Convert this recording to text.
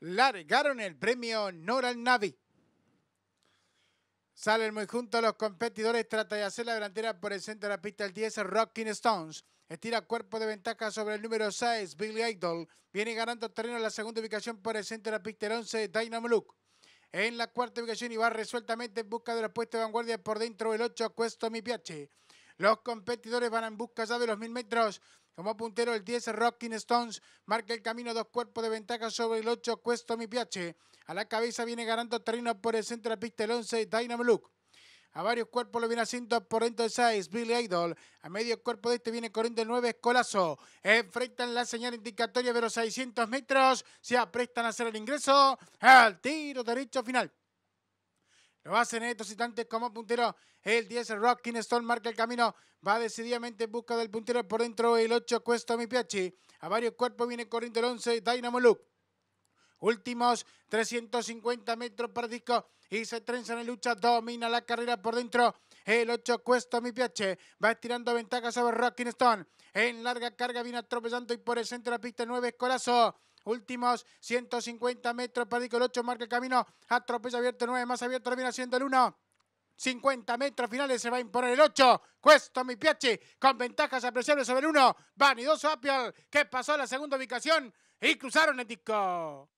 largaron el premio Noral Navi. Salen muy juntos los competidores, trata de hacer la delantera por el centro de la pista el 10, Rocking Stones. Estira cuerpo de ventaja sobre el número 6, Billy Idol. Viene ganando terreno en la segunda ubicación por el centro de la pista el 11, Dynamo Look. En la cuarta ubicación y va resueltamente en busca de los puestos de vanguardia por dentro el 8, Cuesto Mi Piache. Los competidores van en busca ya de los mil metros. Como puntero el 10 Rocking Stones marca el camino dos cuerpos de ventaja sobre el 8 Cuesto Mi Piache. A la cabeza viene Garanto terreno por el centro de la pista el 11 Dynamo Look. A varios cuerpos lo viene haciendo por dentro de 6, Billy Idol. A medio cuerpo de este viene corriendo el 9, Escolazo. Enfrentan la señal indicatoria de 600 metros. Se aprestan a hacer el ingreso. Al tiro derecho final. Lo hacen estos instantes como puntero. El 10, Rocking Stone marca el camino. Va decididamente en busca del puntero por dentro. El 8, Cuesta Mi piache A varios cuerpos viene corriendo el 11, Dynamo Loop. Últimos 350 metros para disco y se trenza en la lucha, domina la carrera por dentro. El 8 Cuesta Mi Piache va estirando ventajas sobre Rocking Stone. En larga carga viene atropellando y por el centro de la pista 9 Corazón. Últimos 150 metros, perdido el 8, marca el camino. Atropella abierto 9, más abierto, termina siendo el 1. 50 metros finales se va a imponer el 8. cuesta mi Piachi con ventajas apreciables sobre el 1. Vanidoso Apial que pasó a la segunda ubicación y cruzaron el disco.